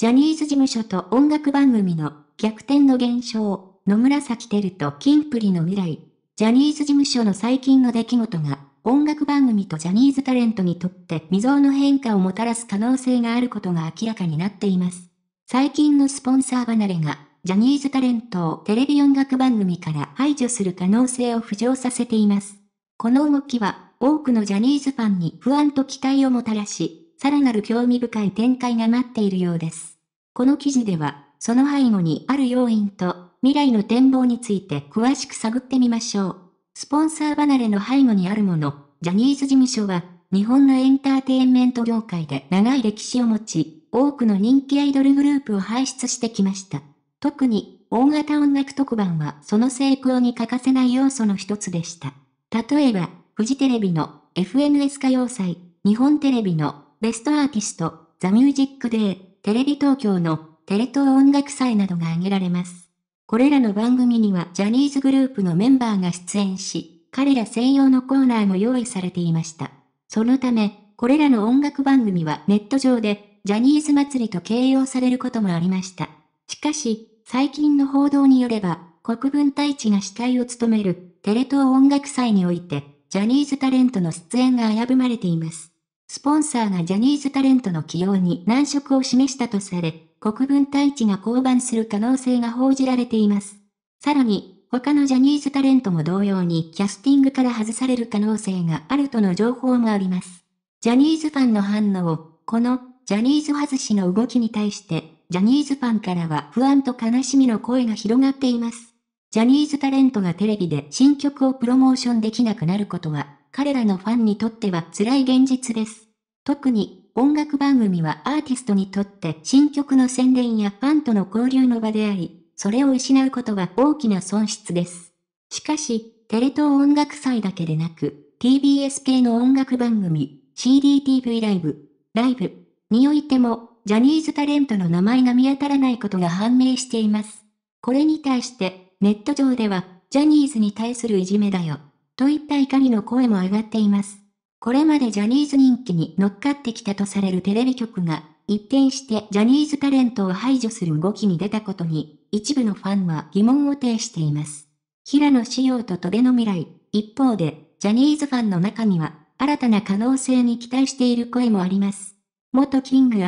ジャニーズ事務所と音楽番組の逆転の現象、野紫輝とキンプリの未来。ジャニーズ事務所の最近の出来事が、音楽番組とジャニーズタレントにとって未曾有の変化をもたらす可能性があることが明らかになっています。最近のスポンサー離れが、ジャニーズタレントをテレビ音楽番組から排除する可能性を浮上させています。この動きは、多くのジャニーズファンに不安と期待をもたらし、さらなる興味深い展開が待っているようです。この記事では、その背後にある要因と、未来の展望について詳しく探ってみましょう。スポンサー離れの背後にあるもの、ジャニーズ事務所は、日本のエンターテインメント業界で長い歴史を持ち、多くの人気アイドルグループを輩出してきました。特に、大型音楽特番はその成功に欠かせない要素の一つでした。例えば、フジテレビの FNS 歌謡祭、日本テレビのベストアーティスト、ザ・ミュージック・デー、テレビ東京のテレ東音楽祭などが挙げられます。これらの番組にはジャニーズグループのメンバーが出演し、彼ら専用のコーナーも用意されていました。そのため、これらの音楽番組はネット上で、ジャニーズ祭りと形容されることもありました。しかし、最近の報道によれば、国分太一が司会を務めるテレ東音楽祭において、ジャニーズタレントの出演が危ぶまれています。スポンサーがジャニーズタレントの起用に難色を示したとされ、国分太一が降板する可能性が報じられています。さらに、他のジャニーズタレントも同様にキャスティングから外される可能性があるとの情報もあります。ジャニーズファンの反応、このジャニーズ外しの動きに対して、ジャニーズファンからは不安と悲しみの声が広がっています。ジャニーズタレントがテレビで新曲をプロモーションできなくなることは彼らのファンにとっては辛い現実です。特に、音楽番組はアーティストにとって新曲の宣伝やファンとの交流の場であり、それを失うことは大きな損失です。しかし、テレ東音楽祭だけでなく、TBS 系の音楽番組、CDTV ライブ、ライブにおいても、ジャニーズタレントの名前が見当たらないことが判明しています。これに対して、ネット上では、ジャニーズに対するいじめだよ。といった怒りの声も上がっています。これまでジャニーズ人気に乗っかってきたとされるテレビ局が、一転してジャニーズタレントを排除する動きに出たことに、一部のファンは疑問を呈しています。平野紫耀と戸部の未来、一方で、ジャニーズファンの中には、新たな可能性に期待している声もあります。元キング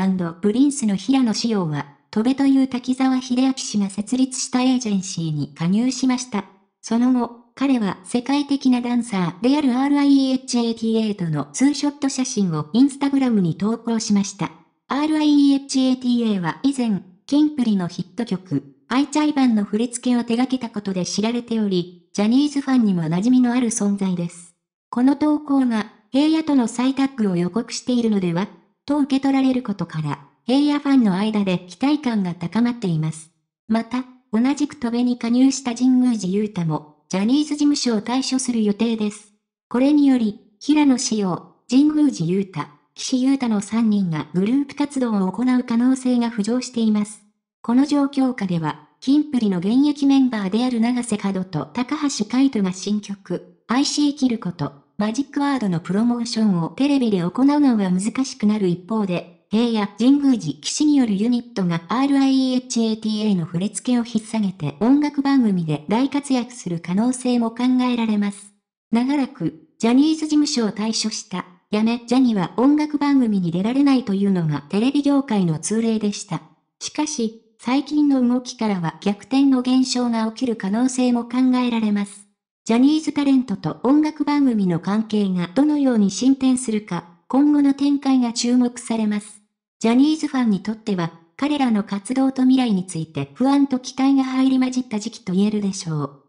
プリンスの平野紫耀は、戸部という滝沢秀明氏が設立したエージェンシーに加入しました。その後、彼は世界的なダンサーである RIEH88 のツーショット写真をインスタグラムに投稿しました。RIEH88 は以前、キンプリのヒット曲、アイチャイバンの振り付けを手掛けたことで知られており、ジャニーズファンにも馴染みのある存在です。この投稿が、平野との再タッグを予告しているのではと受け取られることから、平野ファンの間で期待感が高まっています。また、同じく戸辺に加入した神宮寺勇太も、ジャニーズ事務所を退所する予定です。これにより、平野紫耀、神宮寺勇太、岸優太の3人がグループ活動を行う可能性が浮上しています。この状況下では、キンプリの現役メンバーである長瀬角と高橋海人が新曲、IC 切ること、マジックワードのプロモーションをテレビで行うのは難しくなる一方で、平野、神宮寺、騎士によるユニットが RIEHATA の振り付けを引っ提げて音楽番組で大活躍する可能性も考えられます。長らく、ジャニーズ事務所を退所した、やめ、ジャニは音楽番組に出られないというのがテレビ業界の通例でした。しかし、最近の動きからは逆転の現象が起きる可能性も考えられます。ジャニーズタレントと音楽番組の関係がどのように進展するか、今後の展開が注目されます。ジャニーズファンにとっては、彼らの活動と未来について不安と期待が入り混じった時期と言えるでしょう。